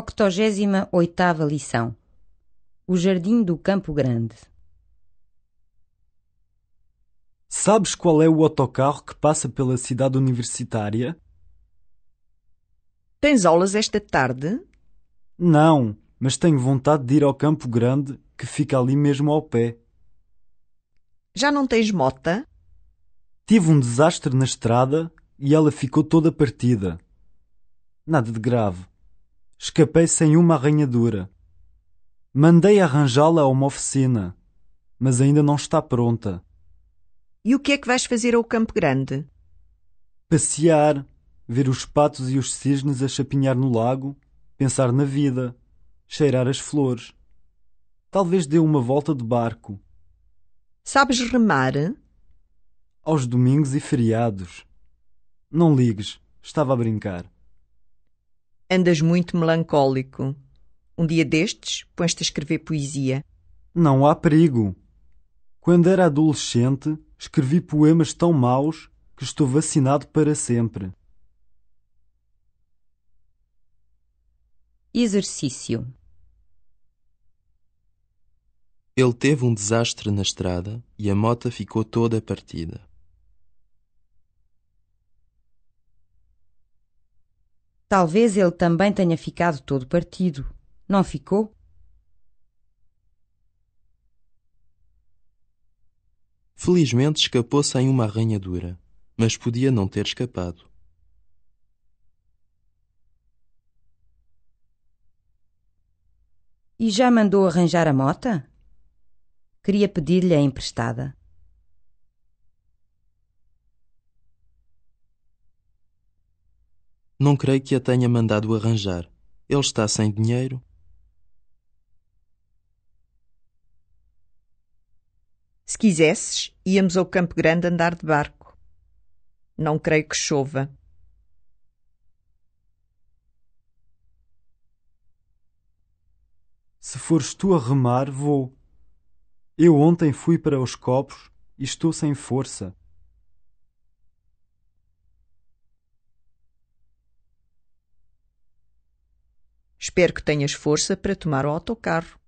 88 lição O Jardim do Campo Grande Sabes qual é o autocarro que passa pela cidade universitária? Tens aulas esta tarde? Não, mas tenho vontade de ir ao Campo Grande, que fica ali mesmo ao pé. Já não tens mota? Tive um desastre na estrada e ela ficou toda partida. Nada de grave. Escapei sem uma arranhadura. Mandei arranjá-la a uma oficina, mas ainda não está pronta. E o que é que vais fazer ao Campo Grande? Passear, ver os patos e os cisnes a chapinhar no lago, pensar na vida, cheirar as flores. Talvez dê uma volta de barco. Sabes remar? Aos domingos e feriados. Não ligues, estava a brincar. Andas muito melancólico. Um dia destes, pões-te a escrever poesia. Não há perigo. Quando era adolescente, escrevi poemas tão maus que estou vacinado para sempre. Exercício. Ele teve um desastre na estrada e a mota ficou toda partida. Talvez ele também tenha ficado todo partido. Não ficou? Felizmente escapou sem uma arranhadura, mas podia não ter escapado. E já mandou arranjar a mota? Queria pedir-lhe a emprestada. Não creio que a tenha mandado arranjar. Ele está sem dinheiro. Se quisesses, íamos ao Campo Grande andar de barco. Não creio que chova. Se fores tu a remar, vou. Eu ontem fui para os copos e estou sem força. Espero que tenhas força para tomar o autocarro.